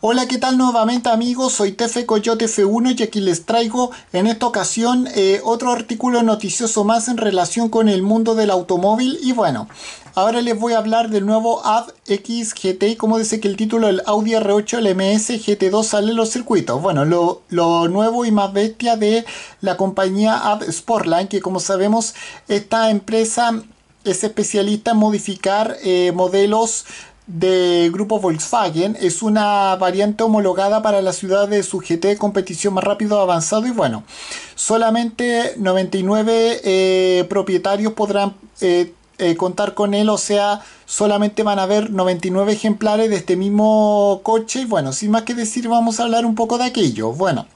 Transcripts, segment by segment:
Hola, ¿qué tal nuevamente amigos? Soy Tefe Coyote F1 y aquí les traigo en esta ocasión eh, otro artículo noticioso más en relación con el mundo del automóvil y bueno, ahora les voy a hablar del nuevo Ad X GT como dice que el título del Audi R8 LMS GT2 sale en los circuitos. Bueno, lo, nuevo y más bestia de la compañía Ad Sportline que como sabemos esta empresa es especialista en modificar eh, modelos de grupo Volkswagen. Es una variante homologada para la ciudad de su GT competición más rápido, avanzado y bueno. Solamente 99 eh, propietarios podrán eh, eh, contar con él, o sea, solamente van a haber 99 ejemplares de este mismo coche. Y bueno, sin más que decir, vamos a hablar un poco de aquello. Bueno.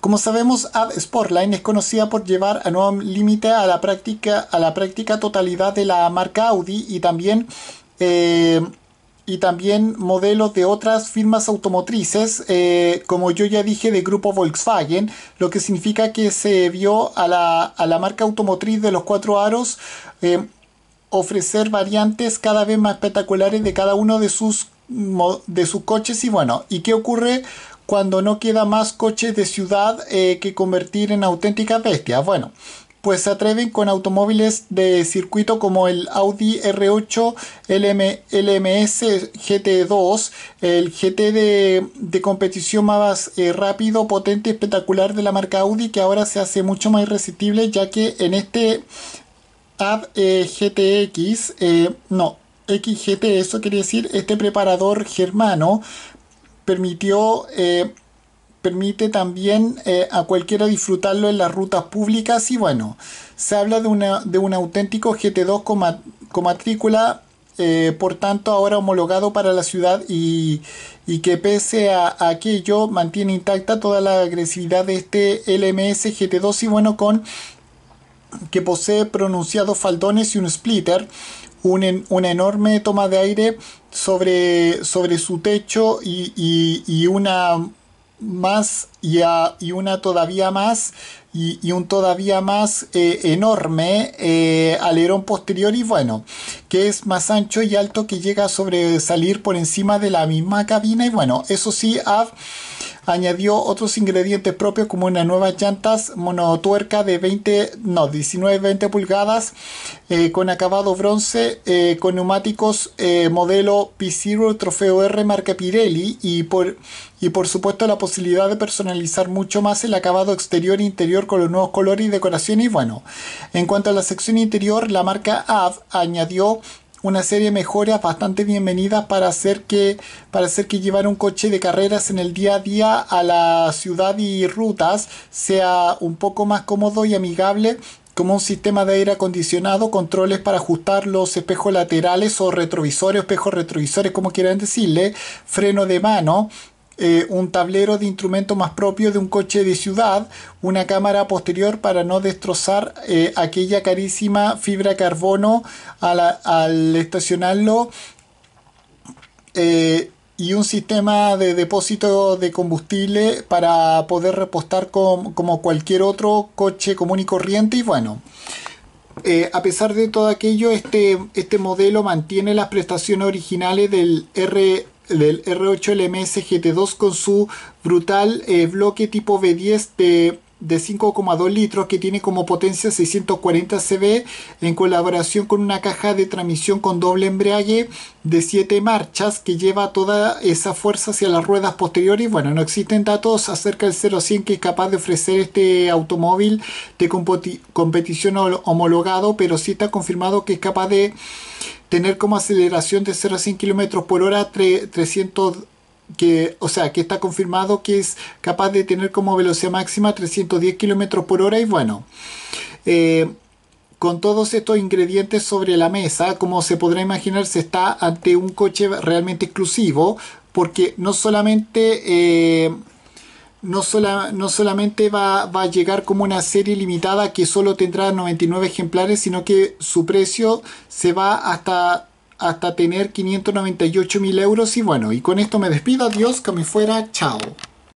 Como sabemos, Sportline es conocida por llevar a nuevo límite a la práctica a la práctica totalidad de la marca Audi y también eh, y también modelos de otras firmas automotrices, eh, como yo ya dije, de grupo Volkswagen, lo que significa que se vio a la, marca automotriz de los cuatro aros eh, ofrecer variantes cada vez más espectaculares de cada uno de sus, de sus coches y bueno, ¿y qué ocurre? cuando no queda más coches de ciudad eh, que convertir en auténticas bestias. Bueno, pues se atreven con automóviles de circuito como el Audi R8 LMS GT2, el GT de, competición más eh, rápido, potente espectacular de la marca Audi que ahora se hace mucho más irresistible ya que en este Ad eh, GTX, eh, no, XGT, eso quiere decir este preparador germano permitió permite también eh, a cualquiera disfrutarlo en las rutas públicas y bueno, se habla de, una, de un auténtico GT2 con, matrícula, eh, por tanto ahora homologado para la ciudad y, que pese a, aquello mantiene intacta toda la agresividad de este LMS GT2 y bueno con que posee pronunciados faldones y un splitter, un una enorme toma de aire sobre, sobre su techo y, y una más y, y una todavía más y, un todavía más eh, enorme eh, alerón posterior y bueno, que es más ancho y alto que llega a sobresalir por encima de la misma cabina y bueno, eso sí, a añadió otros ingredientes propios como unas nuevas llantas monotuerca de 20, no, 19-20 pulgadas eh, con acabado bronce eh, con neumáticos eh, modelo p zero Trofeo R marca Pirelli y por, y por supuesto la posibilidad de personalizar mucho más el acabado exterior e interior con los nuevos colores y decoraciones y bueno, en cuanto a la sección interior la marca AV añadió una serie de mejoras bastante bienvenidas para hacer que para hacer que llevar un coche de carreras en el día a día a la ciudad y rutas sea un poco más cómodo y amigable como un sistema de aire acondicionado, controles para ajustar los espejos laterales o retrovisores, espejos retrovisores, como quieran decirle, freno de mano, eh, un tablero de instrumento más propio de un coche de ciudad, una cámara posterior para no destrozar eh, aquella carísima fibra carbono al, estacionarlo eh, y un sistema de depósito de combustible para poder repostar como cualquier otro coche común y corriente y bueno. a pesar de todo aquello, este, este modelo mantiene las prestaciones originales del R, del R8LMS GT2 con su brutal eh, bloque tipo b 10 de de 5,2 litros que tiene como potencia 640 CV en colaboración con una caja de transmisión con doble embrague de 7 marchas que lleva toda esa fuerza hacia las ruedas posteriores. Bueno, no existen datos acerca del 0100 que es capaz de ofrecer este automóvil de competición homologado, pero sí está confirmado que es capaz de tener como aceleración de 0 a 100 km por hora 300 que, o sea, que está confirmado que es capaz de tener como velocidad máxima 310 kilómetros por hora y bueno, eh, con todos estos ingredientes sobre la mesa, como se podrá imaginar, se está ante un coche realmente exclusivo, porque no solamente... Eh, no, no, solamente va, va, a llegar como una serie limitada que solo tendrá 99 ejemplares, sino que su precio se va hasta hasta tener 598 mil euros. Y bueno, y con esto me despido. Adiós, que me fuera. Chao.